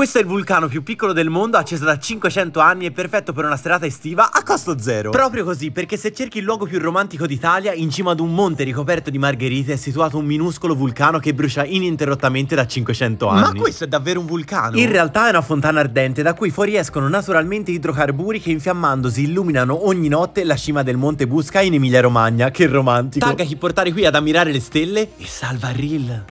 Questo è il vulcano più piccolo del mondo, acceso da 500 anni e perfetto per una serata estiva a costo zero. Proprio così, perché se cerchi il luogo più romantico d'Italia, in cima ad un monte ricoperto di margherite è situato un minuscolo vulcano che brucia ininterrottamente da 500 anni. Ma questo è davvero un vulcano? In realtà è una fontana ardente da cui fuoriescono naturalmente idrocarburi che infiammandosi illuminano ogni notte la cima del monte Busca in Emilia Romagna. Che romantico. Targa chi portare qui ad ammirare le stelle e salva Rill.